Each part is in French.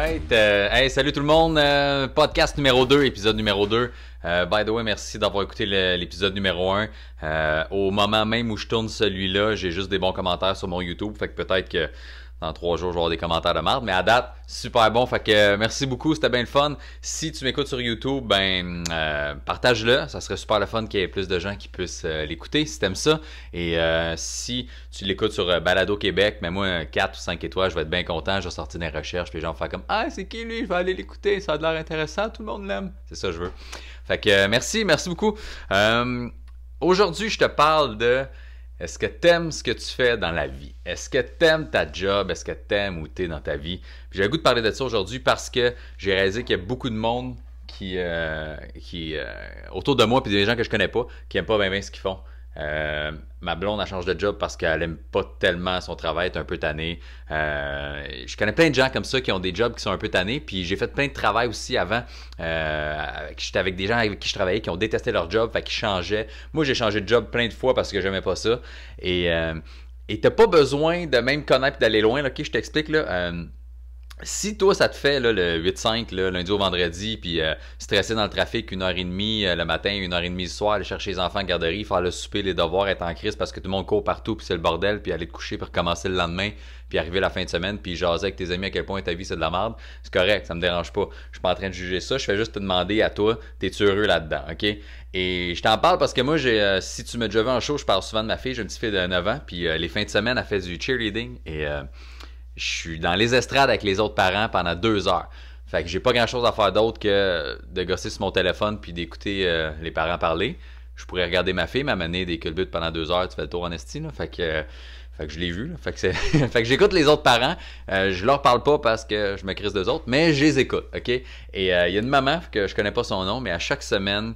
Alright. Euh, hey, salut tout le monde. Euh, podcast numéro 2, épisode numéro 2. Euh, by the way, merci d'avoir écouté l'épisode numéro 1. Euh, au moment même où je tourne celui-là, j'ai juste des bons commentaires sur mon YouTube. Fait que peut-être que dans trois jours, je vais avoir des commentaires de marde. Mais à date, super bon. Fait que euh, merci beaucoup, c'était bien le fun. Si tu m'écoutes sur YouTube, ben euh, partage-le. Ça serait super le fun qu'il y ait plus de gens qui puissent euh, l'écouter si t'aimes ça. Et si tu l'écoutes sur Balado Québec, mais ben, moi 4 ou 5 étoiles, je vais être bien content. Je vais sortir des recherches, puis les gens vont faire comme Ah, c'est qui lui? Je vais aller l'écouter, ça a l'air intéressant, tout le monde l'aime. C'est ça que je veux. Fait que merci, merci beaucoup. Aujourd'hui, je te parle de est-ce que t'aimes ce que tu fais dans la vie? Est-ce que t'aimes ta job? Est-ce que t'aimes où t'es dans ta vie? J'ai le goût de parler de ça aujourd'hui parce que j'ai réalisé qu'il y a beaucoup de monde qui, euh, qui euh, autour de moi puis des gens que je connais pas qui aiment pas bien, bien ce qu'ils font. Euh, ma blonde, a changé de job parce qu'elle aime pas tellement son travail, elle est un peu tannée. Euh, je connais plein de gens comme ça qui ont des jobs qui sont un peu tannés. Puis j'ai fait plein de travail aussi avant. Euh, j'étais avec des gens avec qui je travaillais qui ont détesté leur job, fait qu'ils changeaient. Moi, j'ai changé de job plein de fois parce que j'aimais pas ça. Et tu t'as pas besoin de même connaître d'aller loin. Ok, je t'explique là si toi, ça te fait là, le 8-5, lundi au vendredi, puis stressé euh, stresser dans le trafic une heure et demie euh, le matin, une heure et demie le soir, aller chercher les enfants en garderie, faire le souper, les devoirs, être en crise parce que tout le monde court partout, puis c'est le bordel, puis aller te coucher, pour commencer le lendemain, puis arriver la fin de semaine, puis jaser avec tes amis à quel point ta vie c'est de la merde, c'est correct, ça me dérange pas. Je suis pas en train de juger ça, je fais juste te demander à toi, t'es-tu heureux là-dedans, ok? Et je t'en parle parce que moi, j'ai, euh, si tu me déjà en show, je parle souvent de ma fille, j'ai une petite fille de 9 ans, puis les fins de semaine, elle fait du cheerleading, et je suis dans les estrades avec les autres parents pendant deux heures. Fait que j'ai pas grand chose à faire d'autre que de gosser sur mon téléphone puis d'écouter euh, les parents parler. Je pourrais regarder ma fille m'amener des culbutes pendant deux heures, tu fais le tour en esti, euh, Fait que, je l'ai vu. Fait que, j'écoute les autres parents. Euh, je leur parle pas parce que je me crise d'eux autres, mais je les écoute, OK? Et il y a une maman que je connais pas son nom, mais à chaque semaine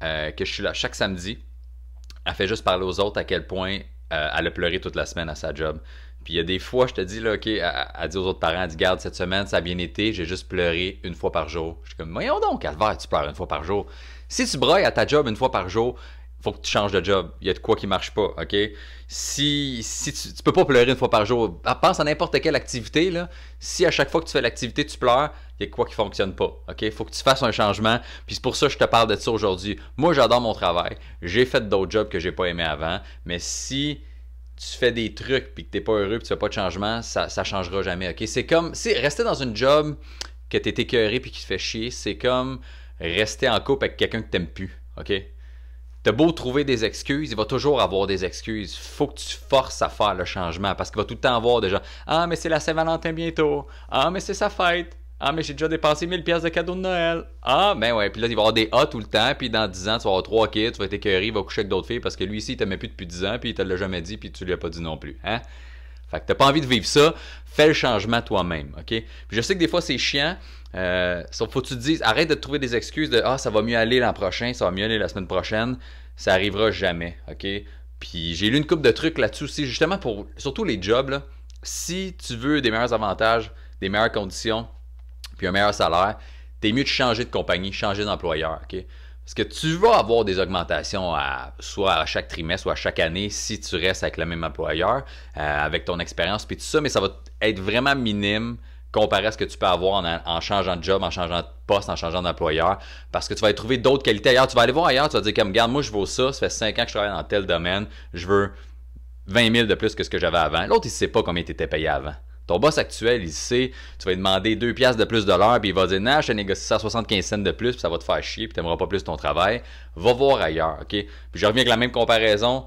que je suis là, chaque samedi, elle fait juste parler aux autres à quel point elle a pleuré toute la semaine à sa job. Puis il y a des fois, je te dis, là, OK, elle, dit aux autres parents, elle dit, garde, cette semaine, ça a bien été, j'ai juste pleuré une fois par jour. Je suis comme, voyons donc, Albert, tu pleures une fois par jour. Si tu broyes à ta job une fois par jour, faut que tu changes de job. Il y a de quoi qui marche pas, OK? Si, si tu, ne peux pas pleurer une fois par jour, ah, pense à n'importe quelle activité, là. Si à chaque fois que tu fais l'activité, tu pleures, il y a de quoi qui fonctionne pas, OK? Faut que tu fasses un changement. Puis c'est pour ça que je te parle de ça aujourd'hui. Moi, j'adore mon travail. J'ai fait d'autres jobs que j'ai pas aimé avant. Mais si tu fais des trucs puis que t'es pas heureux puis tu fais pas de changement, ça, ça changera jamais. Ok, c'est comme rester dans une job que t'es écœuré puis qui te fait chier, c'est comme rester en couple avec quelqu'un que t'aimes plus. Ok, t'as beau trouver des excuses, il va toujours avoir des excuses. Faut que tu forces à faire le changement parce qu'il va tout le temps avoir des Ah mais c'est la Saint-Valentin bientôt. Ah mais c'est sa fête. Ah, mais j'ai déjà dépensé 1000 pièces de cadeaux de Noël. Ah, ben ouais. Puis là, il va y avoir des A tout le temps. Puis dans 10 ans, tu vas avoir 3 kids, tu vas être écœuré, il va coucher avec d'autres filles parce que lui ici, il t'aimait plus depuis 10 ans, puis il te l'a jamais dit, puis tu lui as pas dit non plus. Hein? Fait que t'as pas envie de vivre ça, fais le changement toi-même, ok? Puis je sais que des fois c'est chiant, euh, faut que tu te dises, arrête de trouver des excuses de ah ça va mieux aller l'an prochain, ça va mieux aller la semaine prochaine, ça arrivera jamais, ok? Puis j'ai lu une coupe de trucs là-dessus aussi, justement pour surtout les jobs Si tu veux des meilleurs avantages, des meilleures conditions, puis un meilleur salaire, es mieux de changer de compagnie, changer d'employeur, OK? Parce que tu vas avoir des augmentations soit à chaque trimestre, soit à chaque année, si tu restes avec le même employeur, euh, avec ton expérience, puis tout ça, mais ça va être vraiment minime comparé à ce que tu peux avoir en, changeant de job, en changeant de poste, en changeant d'employeur, parce que tu vas trouver d'autres qualités ailleurs. Tu vas aller voir ailleurs, tu vas dire comme, regarde, moi, je vaux ça, ça fait 5 ans que je travaille dans tel domaine, je veux 20 000 de plus que ce que j'avais avant. L'autre, il ne sait pas combien tu étais payé avant. Ton boss actuel, ici tu vas lui demander 2 piastres de plus de l'heure, puis il va dire Non, je te négocie ça à 75 cents de plus, puis ça va te faire chier, puis tu n'aimeras pas plus ton travail. Va voir ailleurs, OK? Puis je reviens avec la même comparaison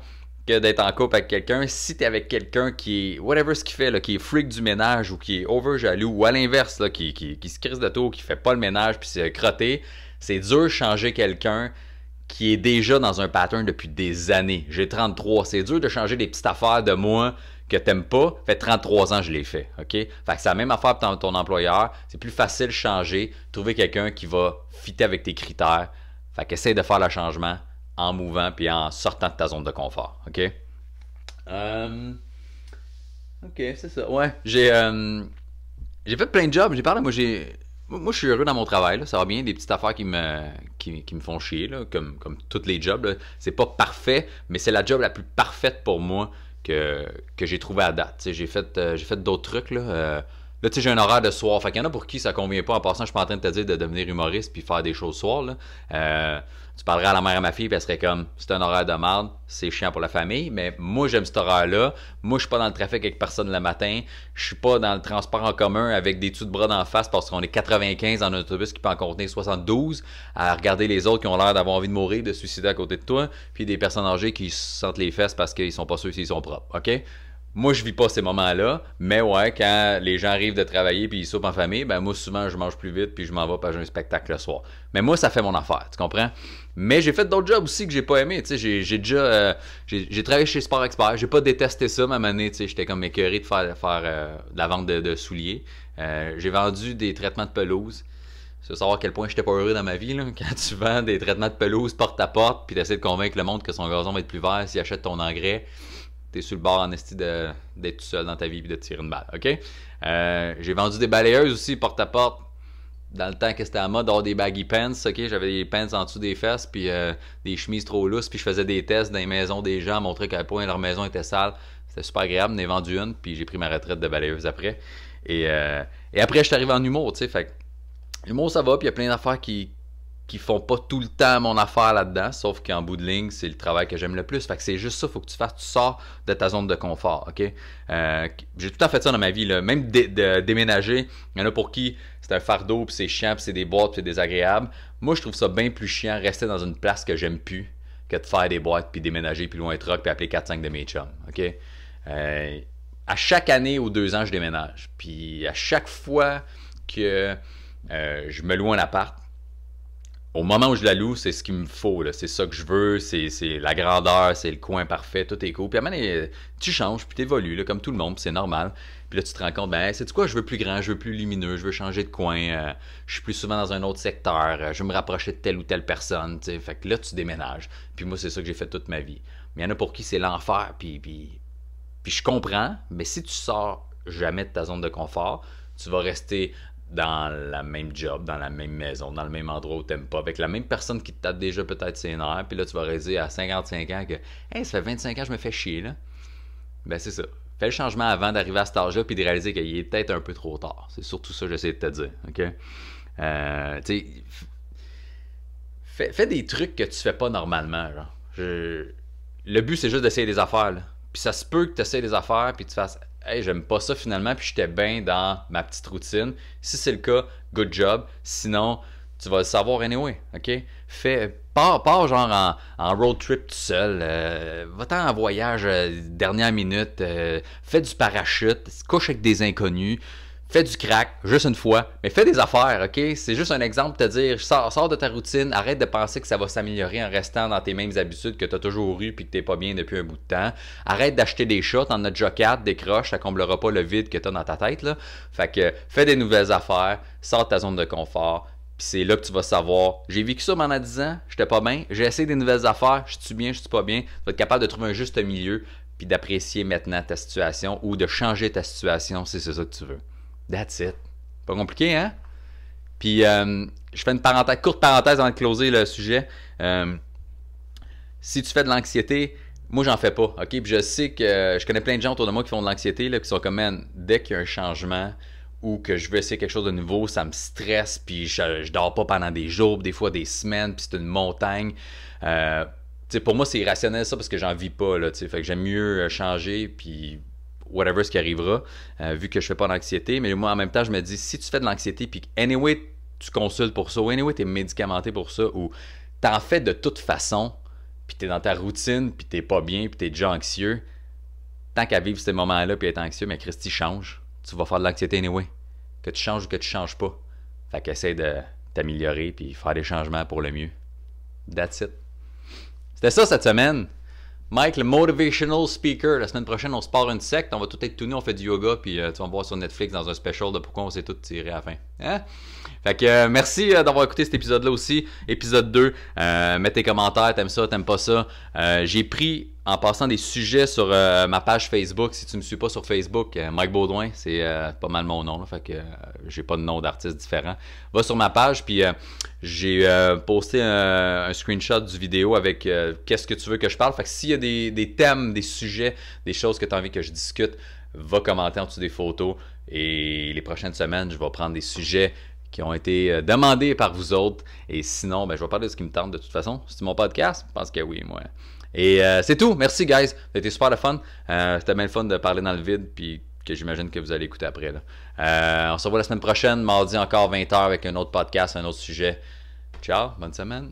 que d'être en couple avec quelqu'un. Si tu es avec quelqu'un qui est, whatever ce qu'il fait, là, qui est freak du ménage ou qui est over jaloux, ou à l'inverse, qui, se crisse de tout, qui fait pas le ménage, puis c'est crotté, c'est dur de changer quelqu'un qui est déjà dans un pattern depuis des années. J'ai 33. C'est dur de changer des petites affaires de moi que t'aimes pas, fait 33 ans je l'ai fait, ok? Fait que c'est la même affaire pour ton, employeur, c'est plus facile changer, trouver quelqu'un qui va fitter avec tes critères. Fait qu'essaie de faire le changement en mouvant puis en sortant de ta zone de confort, ok? Euh, ok, c'est ça. Ouais, euh, j'ai fait plein de jobs. J'ai parlé, moi j'ai moi, je suis heureux dans mon travail, ça va bien, des petites affaires qui me, qui, me font chier, comme, comme tous les jobs. C'est pas parfait, mais c'est la job la plus parfaite pour moi que, que j'ai trouvé à date. J'ai fait, euh, j'ai fait d'autres trucs. Là, euh, Là, tu sais, j'ai un horaire de soir. Fait qu'il y en a pour qui ça convient pas. En passant, je suis pas en train de te dire de devenir humoriste puis faire des choses soir. Euh, tu parlerais à la mère à ma fille, puis elle serait comme c'est un horaire de merde, c'est chiant pour la famille, mais moi j'aime cet horaire-là. Moi, je suis pas dans le trafic avec personne le matin. Je suis pas dans le transport en commun avec des tues de bras d'en face parce qu'on est 95 dans un autobus qui peut en contenir 72 à regarder les autres qui ont l'air d'avoir envie de mourir, de suicider à côté de toi, puis des personnes âgées qui sentent les fesses parce qu'ils sont pas sûrs s'ils sont propres. OK? moi, je vis pas ces moments-là, mais ouais, quand les gens arrivent de travailler puis ils soupent en famille, ben moi, souvent, je mange plus vite puis je m'en vais pas un spectacle le soir. Mais moi, ça fait mon affaire, tu comprends? Mais j'ai fait d'autres jobs aussi que j'ai pas aimé, tu sais, j'ai, déjà... Euh, j'ai, travaillé chez Sport Expert, j'ai pas détesté ça, ma manée. tu sais, j'étais comme écœuré de faire, euh, de, faire, la vente de, souliers. Euh, j'ai vendu des traitements de pelouse. C'est savoir à quel point j'étais pas heureux dans ma vie, là, quand tu vends des traitements de pelouse porte à porte puis t'essaies de convaincre le monde que son gazon va être plus vert s'il achète ton engrais t'es sur le bord en esti d'être tout seul dans ta vie et de tirer une balle, OK? Euh, j'ai vendu des balayeuses aussi porte-à-porte. dans le temps que c'était à mode, hors des baggy pants, OK? J'avais des pants en dessous des fesses, puis euh, des chemises trop lousses, puis je faisais des tests dans les maisons des gens, montrer qu'à quel point leur maison était sale. C'était super agréable, j'en ai vendu une, puis j'ai pris ma retraite de balayeuse après. Et, euh, après, je suis arrivé en humour, tu sais, fait L'humour, ça va, puis il y a plein d'affaires qui, qui font pas tout le temps mon affaire là-dedans, sauf qu'en bout de ligne, c'est le travail que j'aime le plus. Fait que c'est juste ça, faut que tu fasses, tu sors de ta zone de confort, ok? Euh, j'ai tout le temps fait ça dans ma vie, même de, déménager, il y en a pour qui c'est un fardeau, puis c'est chiant, puis c'est des boîtes, puis c'est désagréable. Moi, je trouve ça bien plus chiant rester dans une place que j'aime plus que de faire des boîtes, puis déménager, puis loin de rock, puis appeler 4-5 de mes chums, ok? Euh, à chaque année ou deux ans, je déménage. Puis à chaque fois que euh, je me loue un appart, au moment où je la loue, c'est ce qu'il me faut. C'est ça que je veux. C'est la grandeur, c'est le coin parfait, tout est cool. Puis à un moment tu changes, puis t'évolues, comme tout le monde, c'est normal. Puis là, tu te rends compte, ben, c'est quoi, je veux plus grand, je veux plus lumineux, je veux changer de coin, euh, je suis plus souvent dans un autre secteur, euh, je veux me rapprocher de telle ou telle personne. Fait que là, tu déménages. Puis moi, c'est ça que j'ai fait toute ma vie. Mais il y en a pour qui c'est l'enfer, puis je comprends, mais si tu sors jamais de ta zone de confort, tu vas rester dans la même job, dans la même maison, dans le même endroit où t'aimes pas, avec la même personne qui te tape déjà peut-être une nerfs, puis là tu vas réaliser à 55 ans que Hey, ça fait 25 ans que je me fais chier là. Ben c'est ça. Fais le changement avant d'arriver à cet âge-là puis de réaliser qu'il est peut-être un peu trop tard. C'est surtout ça que j'essaie de te dire. OK? Euh, tu fais, fais, des trucs que tu fais pas normalement. Genre. Le but, c'est juste d'essayer des affaires. Puis ça se peut que tu essaies des affaires puis tu fasses hey, j'aime pas ça finalement, puis j'étais bien dans ma petite routine. Si c'est le cas, good job. Sinon, tu vas le savoir anyway, ok? Fais, pars, genre en, road trip tout seul, euh, va-t'en en voyage euh, dernière minute, euh, fais du parachute, couche avec des inconnus, fais du crack juste une fois, mais fais des affaires, OK? C'est juste un exemple pour te dire, sors, de ta routine, arrête de penser que ça va s'améliorer en restant dans tes mêmes habitudes que tu as toujours eues puis que tu pas bien depuis un bout de temps. Arrête d'acheter des shots en notre joker, des décroche, ça comblera pas le vide que tu as dans ta tête, là. Fait que fais des nouvelles affaires, sors de ta zone de confort, puis c'est là que tu vas savoir, j'ai vécu ça pendant 10 ans, j'étais pas bien, j'ai essayé des nouvelles affaires, je suis bien, je suis pas bien. Tu vas être capable de trouver un juste milieu puis d'apprécier maintenant ta situation ou de changer ta situation si c'est ça que tu veux. That's it. Pas compliqué, hein? Puis, euh, je fais une courte parenthèse avant de closer le sujet. Euh, si tu fais de l'anxiété, moi, j'en fais pas. OK? Puis je sais que je connais plein de gens autour de moi qui font de l'anxiété, qui sont comme, dès qu'il y a un changement, ou que je veux essayer quelque chose de nouveau, ça me stresse, puis je, dors pas pendant des jours, des fois des semaines, puis c'est une montagne. Euh, pour moi, c'est irrationnel ça parce que j'en vis pas. Là, fait que j'aime mieux euh, changer, puis whatever ce qui arrivera, euh, vu que je fais pas d'anxiété. Mais moi, en même temps, je me dis, si tu fais de l'anxiété, puis anyway, tu consultes pour ça, ou anyway, tu es médicamenté pour ça, ou tu en fais de toute façon, puis es dans ta routine, puis t'es pas bien, puis tu es déjà anxieux, tant qu'à vivre ces moments-là, puis être anxieux, mais Christy, change. Tu vas faire de l'anxiété anyway. Que tu changes ou que tu changes pas. Fait qu'essaie de t'améliorer, puis faire des changements pour le mieux. That's it. C'était ça cette semaine. Mike, le motivational speaker, la semaine prochaine, on se part une secte, on va tout être tourné, on fait du yoga, puis euh, tu vas voir sur Netflix dans un special de pourquoi on s'est tout tiré à la fin. Hein? Fait que euh, merci euh, d'avoir écouté cet épisode-là aussi. Épisode 2. Euh, mets tes commentaires, t'aimes ça, t'aimes pas ça. J'ai pris en passant des sujets sur ma page Facebook. Si tu me suis pas sur Facebook, Mike Baudouin, c'est pas mal mon nom. fait que j'ai pas de nom d'artiste différent. Va sur ma page, puis j'ai posté un, screenshot du vidéo avec qu'est-ce que tu veux que je parle. Fait que s'il y a des, des thèmes, des sujets, des choses que tu as envie que je discute, va commenter en dessous des photos. Et les prochaines semaines, je vais prendre des sujets qui ont été euh, demandés par vous autres. Et sinon, ben, je vais parler de ce qui me tente de toute façon. C'est mon podcast? Je pense que oui, moi. Et euh, c'est tout. Merci, guys. C'était super le fun. Euh, c'était bien le fun de parler dans le vide, puis que j'imagine que vous allez écouter après. on se revoit la semaine prochaine, mardi encore 20h avec un autre podcast, un autre sujet. Ciao, bonne semaine.